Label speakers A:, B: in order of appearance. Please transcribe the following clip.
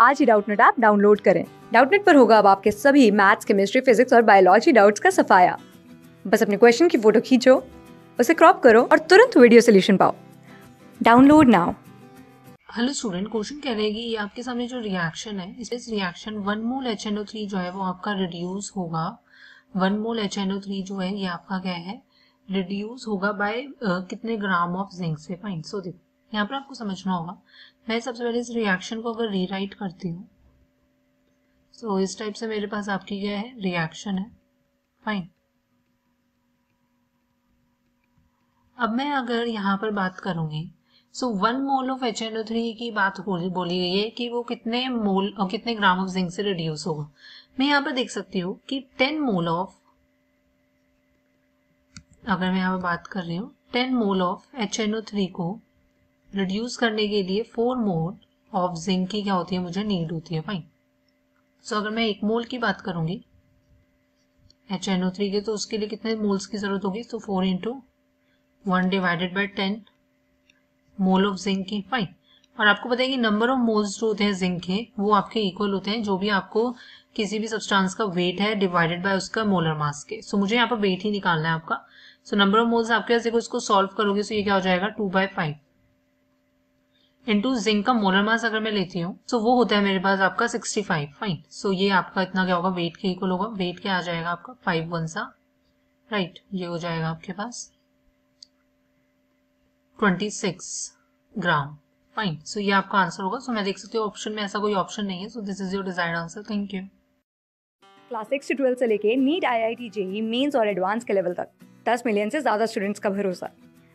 A: आज ही Doubtnut app download करें डाउटनेट पर होगा अब आपके सभी मैथ्स केमिस्ट्री फिजिक्स और बायोलॉजी डाउट्स का सफाया बस अपने क्वेश्चन की फोटो खींचो उसे क्रॉप करो और तुरंत वीडियो सोल्यूशन पाओ download now
B: hello student question कह रहे हैं कि आपके सामने जो रिएक्शन है इस reaction one mole H N O three जो है वो आपका रिड्यूस होगा one mole H N O three जो है ये आपका क्या है रिड्यूस होगा बाय uh, कितने ग्राम ऑफ जिंक से फाइन सो देखो यहाँ पर आपको समझना होगा मैं सबसे पहले इस रिएक्शन को अगर रीराइट करती हूँ सो so, इस टाइप से मेरे पास आपकी क्या है रिएक्शन है फाइन अब मैं अगर यहाँ पर बात करूंगी so one mole of H N O three की बात बोली गई है कि वो कितने मोल और कितने ग्राम ऑफ जिंक से रिड्यूस होगा मैं यहाँ पर देख सकती हूँ कि टेन मोल ऑफ अगर मैं यहाँ पर बात कर रही हूँ ten mole of H N O three को रिड्यूस करने के लिए फोर मोल ऑफ जिंक की क्या होती है मुझे नीड होती है फाइन सो so, अगर मैं एक मोल की बात करूंगी एच एन ओ थ्री के तो उसके लिए कितने मोल्स की जरूरत होगी तो four into one divided by ten mole of zinc की फाइन और आपको पता है कि नंबर ऑफ मोल्स जो होते हैं जिंक के वो आपके इक्वल होते हैं जो भी आपको किसी भी सब्सटेंस का वेट है डिवाइडेड बाय उसका मोलर मास के सो so, मुझे यहाँ पर वेट ही निकालना है आपका सो नंबर ऑफ मोल्स आपके पास देखो इसको सॉल्व करोगे सो तो so ये क्या हो जाएगा two by five into zinc का मोलर मास अगर मैं लेती हूँ तो वो होता है मेरे पास आपका 65 फाइन सो ये आपका इतना क्या होगा वेट के इक्वल होगा वेट क्या आ जाएगा आपका फाइव वन सा राइट ये हो जाएगा आपके पास 26 ग्राम फाइन सो ये आपका आंसर होगा सो so मैं देख सकती हूँ ऑप्शन में ऐसा कोई ऑप्शन नहीं है so this is your desired answer thank you
A: class six से ट्वेल्व से लेके NEET I I T JEE mains और एडवांस के लेवल तक दस मिलियन से ज्यादा स्टूडेंट्स का भरोसा